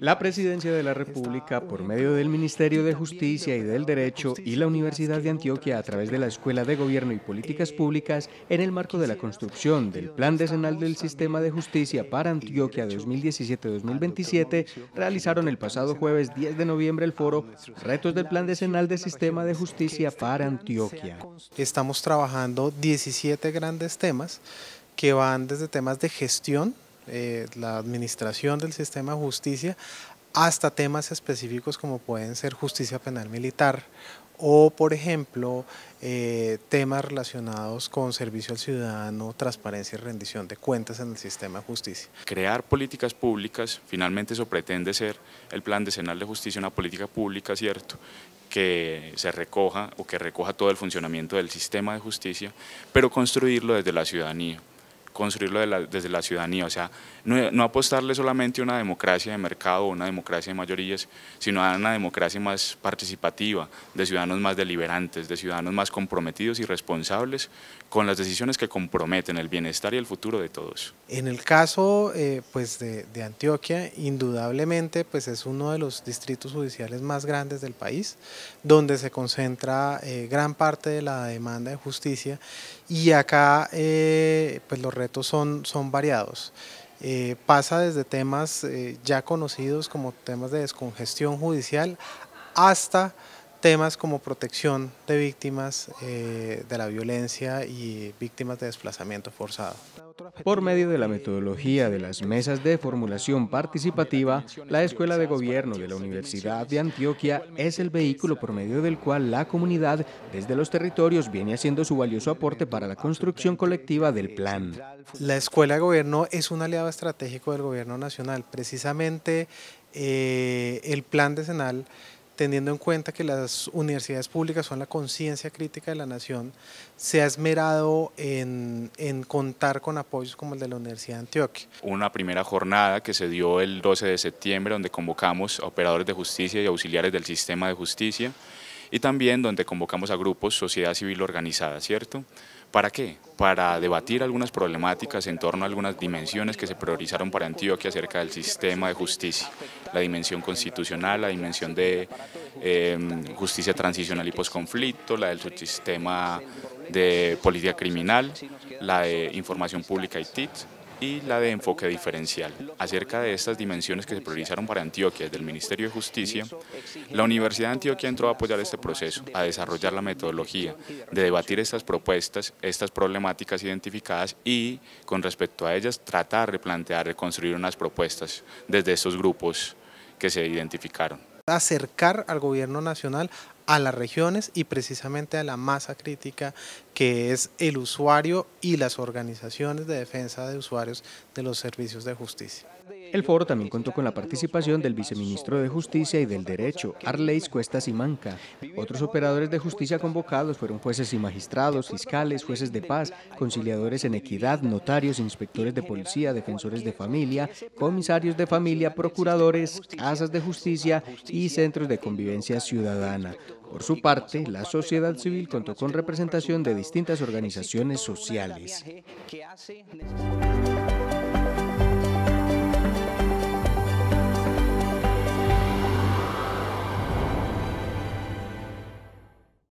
La Presidencia de la República, por medio del Ministerio de Justicia y del Derecho y la Universidad de Antioquia a través de la Escuela de Gobierno y Políticas eh, Públicas, en el marco de la construcción del Plan Decenal del Sistema de Justicia para Antioquia 2017-2027, realizaron el pasado jueves 10 de noviembre el foro Retos del Plan Decenal del Sistema de Justicia este para Antioquia. Estamos trabajando 17 grandes temas que van desde temas de gestión eh, la administración del sistema de justicia hasta temas específicos como pueden ser justicia penal militar o, por ejemplo, eh, temas relacionados con servicio al ciudadano, transparencia y rendición de cuentas en el sistema de justicia. Crear políticas públicas, finalmente eso pretende ser el plan decenal de justicia, una política pública, ¿cierto?, que se recoja o que recoja todo el funcionamiento del sistema de justicia, pero construirlo desde la ciudadanía construirlo desde la ciudadanía, o sea, no, apostarle solamente a una democracia de mercado o una democracia de mayorías, sino a una democracia más participativa, de ciudadanos más deliberantes, de ciudadanos más comprometidos y responsables con las decisiones que comprometen el bienestar y el futuro de todos. En el caso eh, pues de, Antioquia, indudablemente pues es uno de los distritos judiciales más grandes del país, donde se concentra eh, gran parte de la demanda de justicia y acá eh, pues los son, variados. Eh, pasa desde temas eh, ya conocidos como temas de descongestión judicial hasta temas como protección de víctimas eh, de la violencia y víctimas de desplazamiento forzado. Por medio de la metodología de las mesas de formulación participativa, la Escuela de Gobierno de la Universidad de Antioquia es el vehículo por medio del cual la comunidad desde los territorios viene haciendo su valioso aporte para la construcción colectiva del plan. La Escuela de Gobierno es un aliado estratégico del Gobierno Nacional. Precisamente eh, el plan decenal teniendo en cuenta que las universidades públicas son la conciencia crítica de la nación, se ha esmerado en, contar con apoyos como el de la Universidad de Antioquia. Una primera jornada que se dio el 12 de septiembre, donde convocamos operadores de justicia y auxiliares del sistema de justicia y también donde convocamos a grupos, sociedad civil organizada, ¿cierto? ¿Para qué? Para debatir algunas problemáticas en torno a algunas dimensiones que se priorizaron para Antioquia acerca del sistema de justicia, la dimensión constitucional, la dimensión de em, justicia transicional y posconflicto, la del sistema de policía criminal, la de información pública y TIT, y la de enfoque diferencial. Acerca de estas dimensiones que se priorizaron para Antioquia desde el Ministerio de Justicia, la Universidad de Antioquia entró a apoyar este proceso, a desarrollar la metodología de debatir estas propuestas, estas problemáticas identificadas y, con respecto a ellas, tratar, de replantear, reconstruir unas propuestas desde estos grupos que se identificaron. Acercar al gobierno nacional a las regiones y precisamente a la masa crítica que es el usuario y las organizaciones de defensa de usuarios de los servicios de justicia. El foro también contó con la participación del viceministro de Justicia y del Derecho, Arleis Cuesta Simanca. Otros operadores de justicia convocados fueron jueces y magistrados, fiscales, jueces de paz, conciliadores en equidad, notarios, inspectores de policía, defensores de familia, comisarios de familia, procuradores, casas de justicia y centros de convivencia ciudadana. Por su parte, la sociedad civil contó con representación de distintas organizaciones sociales.